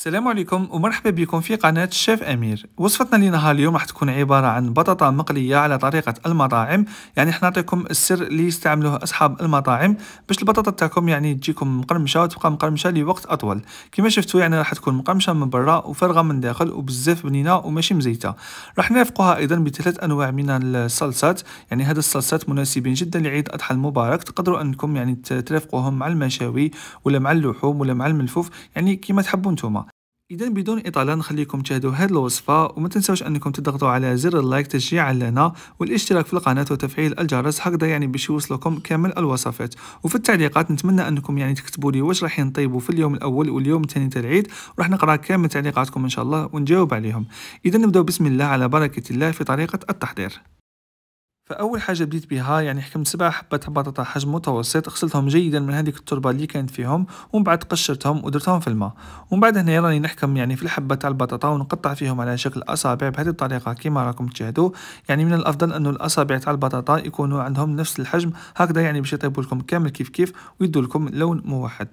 السلام عليكم ومرحبا بكم في قناة الشيف أمير وصفتنا لنهار اليوم راح تكون عبارة عن بطاطا مقلية على طريقة المطاعم يعني احنا نعطيكم السر اللي يستعملوه أصحاب المطاعم باش البطاطا تاعكم يعني تجيكم مقرمشة وتبقى مقرمشة لوقت أطول كما شفتوا يعني راح تكون مقرمشة من برا وفارغة من داخل وبزاف بنينة وماشي مزيتة راح نرافقوها أيضا بثلاث أنواع من الصلصات يعني هذه الصلصات مناسبين جدا لعيد أضحى المبارك تقدروا أنكم يعني ترافقوهم مع المشاوي ولا مع اللحوم ولا مع الملفوف يعني كما تحبوا نتوما اذا بدون اطاله نخليكم تشاهدوا هذه الوصفه وما تنساوش انكم تضغطوا على زر اللايك تشجيعا لنا والاشتراك في القناه وتفعيل الجرس هكذا يعني باش يوصلكم كامل الوصفات وفي التعليقات نتمنى انكم يعني تكتبوا لي واش راح نطيبوا في اليوم الاول واليوم الثاني تاع العيد وراح نقرا كامل تعليقاتكم ان شاء الله ونجاوب عليهم اذا نبداو بسم الله على بركه الله في طريقه التحضير فاول حاجه بديت بها يعني حكمت سبع حبات بطاطا حجم متوسط غسلتهم جيدا من هذيك التربه اللي كانت فيهم ومن بعد قشرتهم ودرتهم في الماء ومن بعد هنا راني نحكم يعني في الحبه تاع البطاطا ونقطع فيهم على شكل اصابع بهذه الطريقه كما راكم تشاهدوا يعني من الافضل انه الاصابع تاع البطاطا يكونوا عندهم نفس الحجم هكذا يعني باش يطيبوا لكم كامل كيف كيف ويدوا لكم لون موحد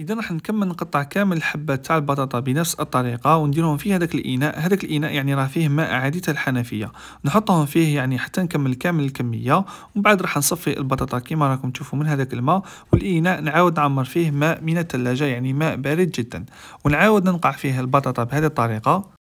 اذا راح نكمل نقطع كامل الحبات تاع البطاطا بنفس الطريقه ونديرهم في هذاك الاناء هذاك الاناء يعني راه فيه ماء عادي الحنفيه نحطهم فيه يعني حتى نكمل كامل الكميه ومن بعد راح نصفي البطاطا كما راكم تشوفوا من هذاك الماء والاناء نعاود نعمر فيه ماء من الثلاجه يعني ماء بارد جدا ونعاود ننقع فيه البطاطا بهذه الطريقه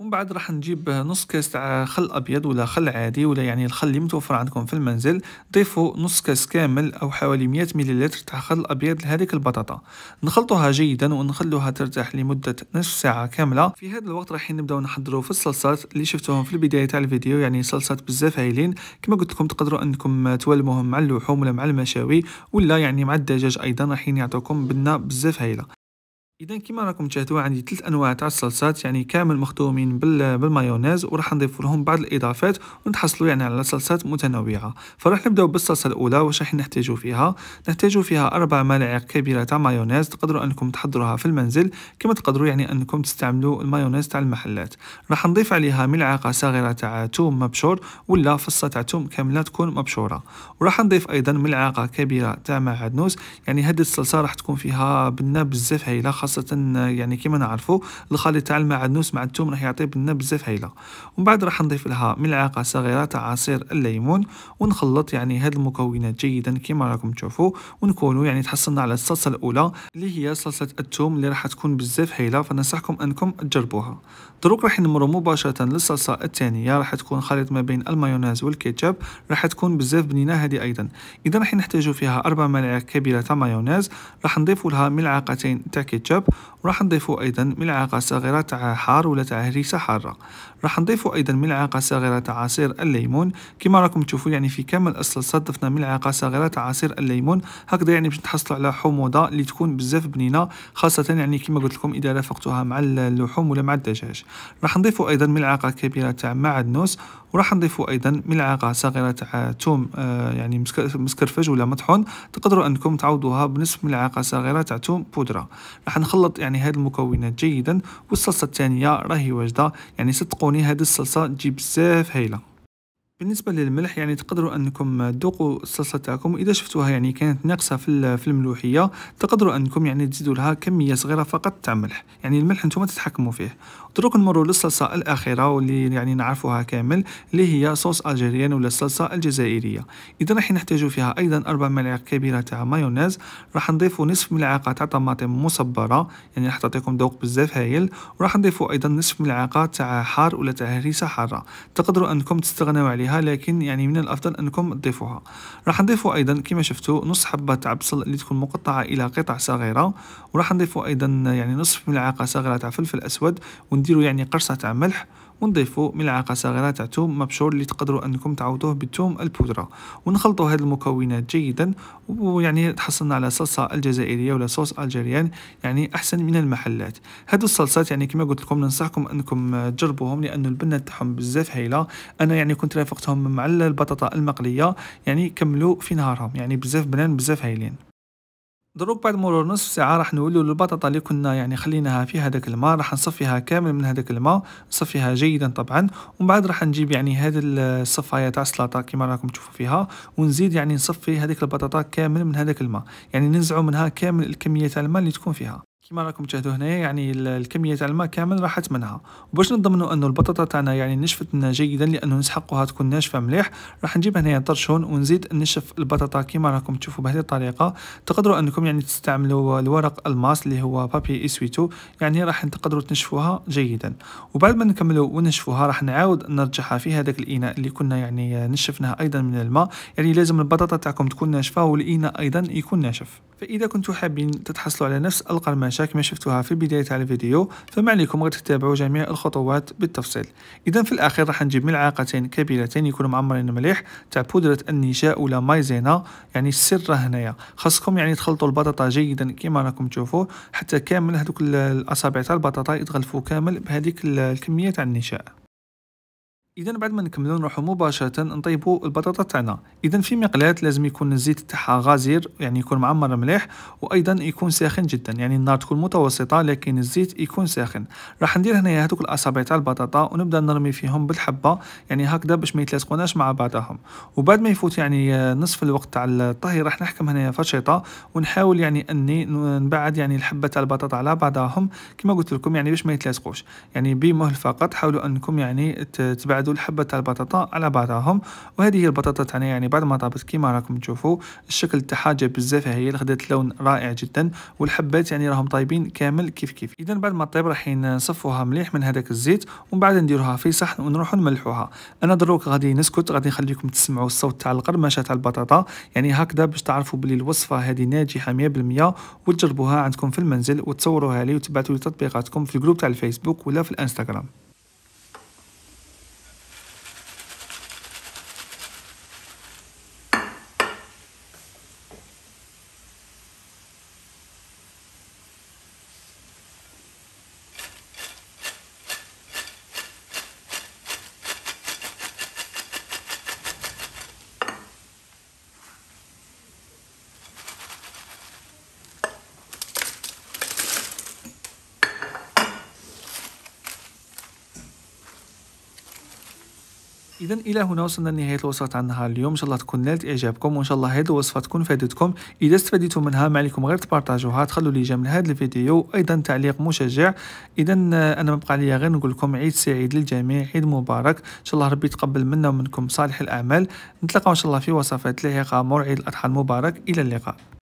ومن بعد راح نجيب نص كاس تاع خل ابيض ولا خل عادي ولا يعني الخل اللي متوفر عندكم في المنزل ضيفوا نص كاس كامل او حوالي 100 مليلتر تاع خل ابيض لهذيك البطاطا نخلطوها جيدا ونخلوها ترتاح لمده نصف ساعه كامله في هذا الوقت راح نبداو نحضروا في الصلصات اللي شفتوهم في البدايه تاع الفيديو يعني صلصات بزاف هايلين كما قلت لكم تقدروا انكم توالموهم مع اللحوم ولا مع المشاوي ولا يعني مع الدجاج ايضا راح يعطوكم بنه بزاف هايله اذا كما راكم تشاهدوا عندي ثلاث انواع تاع الصلصات يعني كامل مخدومين بالمايونيز وراح نضيف لهم بعض الاضافات ونتحصلوا يعني على صلصات متنوعه فراح نبداو بالصلصه الاولى واش راح نحتاجوا فيها نحتاجوا فيها اربع ملاعق كبيره تاع مايونيز تقدروا انكم تحضروها في المنزل كما تقدروا يعني انكم تستعملوا المايونيز تاع المحلات راح نضيف عليها ملعقه صغيره تاع توم مبشور ولا فصه تاع توم كامله تكون مبشوره وراح نضيف ايضا ملعقه كبيره تاع معدنوس يعني هذه الصلصه راح تكون فيها بنه بزاف هايله خاصه يعني كما نعرفوا الخليط تاع المعدنوس مع الثوم راح يعطي بنه بزاف هايله ومن بعد راح نضيف لها ملعقه صغيره تاع عصير الليمون ونخلط يعني هاد المكونات جيدا كما راكم تشوفوا ونكونوا يعني تحصلنا على الصلصه الاولى اللي هي صلصه الثوم اللي راح تكون بزاف هايله فننصحكم انكم تجربوها دروك راح نمروا مباشره للصلصه الثانيه راح تكون خليط ما بين المايونيز والكيتشب راح تكون بزاف بنينه هذه ايضا اذا راح نحتاجوا فيها اربع ملاعق كبيره تاع مايونيز راح نضيفوا لها ملعقتين تاع كيتشب خشب وراح نضيفوا أيضا ملعقة صغيرة تاع حار ولا تاع هريسة حارة راح نضيفوا أيضا ملعقة صغيرة تاع عصير الليمون كما راكم تشوفوا يعني في كامل الصلصة ضفنا ملعقة صغيرة تاع عصير الليمون هكذا يعني باش تحصلوا على حموضة اللي تكون بزاف بنينة خاصة يعني كما قلت لكم إذا رافقتوها مع اللحوم ولا مع الدجاج راح نضيفوا أيضا ملعقة كبيرة تاع معدنوس وراح نضيفوا أيضا ملعقة صغيرة تاع توم آه يعني مسكرفج ولا مطحون تقدروا أنكم تعوضوها بنصف ملعقة صغيرة تاع توم بودرة راح نخلط يعني هذه المكونات جيدا والصلصه الثانيه راهي واجده يعني صدقوني هذه الصلصه تجي بزاف هايله بالنسبه للملح يعني تقدروا انكم تذوقوا الصلصه تاعكم اذا شفتوها يعني كانت ناقصه في في الملوحيه تقدروا انكم يعني تزيدوا لها كميه صغيره فقط تاع ملح يعني الملح انتم تتحكموا فيه دروك نمروا للصلصه الاخيره واللي يعني نعرفوها كامل اللي هي صوص الجيريان ولا الصلصه الجزائريه اذا راح نحتاجو فيها ايضا اربع ملاعق كبيره تاع مايونيز راح نضيفو نصف ملعقه تاع طماطم مصبره يعني راح تعطيكم ذوق بزاف هايل وراح نضيفو ايضا نصف ملعقه تاع حار ولا تاع هريسه حاره تقدروا انكم تستغنوا عليها لكن يعني من الافضل انكم تضيفوها راح نضيفو ايضا كما شفتوا نص حبه تاع بصل اللي تكون مقطعه الى قطع صغيره وراح نضيفو ايضا يعني نصف ملعقه صغيره تاع فلفل اسود نديرو يعني قرصه تاع ملح ونضيفو ملعقه صغيره تاع ثوم مبشور اللي تقدروا انكم تعوضوه بالثوم البودره ونخلطوا هذه المكونات جيدا ويعني تحصلنا على صلصه الجزائريه ولا صوص الجيريان يعني احسن من المحلات هاد الصلصات يعني كما قلت لكم ننصحكم انكم تجربوهم لانه البنه تاعهم بزاف هايله انا يعني كنت رافقتهم مع البطاطا المقليه يعني كملوا في نهارهم يعني بزاف بنان بزاف هايلين دروك بعد مرور نصف ساعة راح نولو البطاطا اللي كنا يعني خليناها في هذاك الماء راح نصفيها كامل من هذاك الماء نصفيها جيدا طبعا ومن بعد راح نجيب يعني هذه الصفاية تاع السلطة كما راكم تشوفوا فيها ونزيد يعني نصفي هذيك البطاطا كامل من هذاك الماء يعني ننزعو منها كامل الكمية تاع الماء اللي تكون فيها كما راكم تشاهدوا هنايا يعني الكميه تاع الماء كامل راحت منها وباش نضمنوا انه البطاطا تاعنا يعني نشفت لنا جيدا لانه نسحقوها تكون ناشفه مليح راح نجيب هنايا طرشون ونزيد نشف البطاطا كما راكم تشوفوا بهذه الطريقه تقدروا انكم يعني تستعملوا الورق الماس اللي هو بابي اسويتو يعني راح تقدروا تنشفوها جيدا وبعد ما نكملوا ونشفوها راح نعاود نرجعها في هذاك الاناء اللي كنا يعني نشفناها ايضا من الماء يعني لازم البطاطا تاعكم تكون ناشفه والاناء ايضا يكون ناشف فاذا كنتوا حابين تتحصلوا على نفس القرمشه المشاكل ما شفتوها في بداية الفيديو فما عليكم غير تتابعوا جميع الخطوات بالتفصيل إذا في الأخير راح نجيب ملعقتين كبيرتين يكونوا معمرين مليح تاع بودرة النشاء ولا مايزينا يعني السر هنايا خاصكم يعني تخلطوا البطاطا جيدا كما راكم تشوفوا حتى كامل هذوك الأصابع تاع البطاطا يتغلفوا كامل بهذيك الكمية تاع النشاء اذا بعد ما نكملو نروحو مباشره نطيبو البطاطا تاعنا اذا في مقلاه لازم يكون الزيت تاعها غازير يعني يكون معمر مليح وايضا يكون ساخن جدا يعني النار تكون متوسطه لكن الزيت يكون ساخن راح ندير هنايا هذوك الاصابع تاع البطاطا ونبدا نرمي فيهم بالحبه يعني هكذا باش ما يتلاصقوناش مع بعضهم وبعد ما يفوت يعني نصف الوقت تاع الطهي راح نحكم هنايا فرشيطه ونحاول يعني اني نبعد يعني الحبه تاع البطاطا على بعضهم كما قلت لكم يعني باش ما يتلاصقوش يعني بمهل فقط حاولوا انكم يعني تبعد هادو الحبه تاع البطاطا على بعضهم وهذه البطاطا تاعنا يعني بعد ما طابت كيما راكم تشوفوا الشكل تاعها جاب بزاف هي خدات لون رائع جدا والحبات يعني راهم طايبين كامل كيف كيف اذا بعد ما طيب راح نصفوها مليح من هذاك الزيت ومن بعد نديروها في صحن ونروحوا نملحوها انا دروك غادي نسكت غادي نخليكم تسمعوا الصوت تاع القرمشه تاع البطاطا يعني هكذا باش تعرفوا بلي الوصفه هذه ناجحه 100% وتجربوها عندكم في المنزل وتصوروها لي وتبعثوا لي تطبيقاتكم في الجروب تاع الفيسبوك ولا في الانستغرام اذا الى هنا وصلنا لنهايه الوصفه تاع النهار اليوم ان شاء الله تكون نالت اعجابكم وان شاء الله هذه الوصفه تكون فادتكم اذا استفدتم منها ما عليكم غير تبارطاجوها تخلوا لي جيم لهذا الفيديو ايضا تعليق مشجع اذا آه، انا ما بقى لي غير نقول لكم عيد سعيد للجميع عيد مبارك ان شاء الله ربي يتقبل منا ومنكم صالح الاعمال نتلاقاو ان شاء الله في وصفات لاحقه عيد الاضحى المبارك الى اللقاء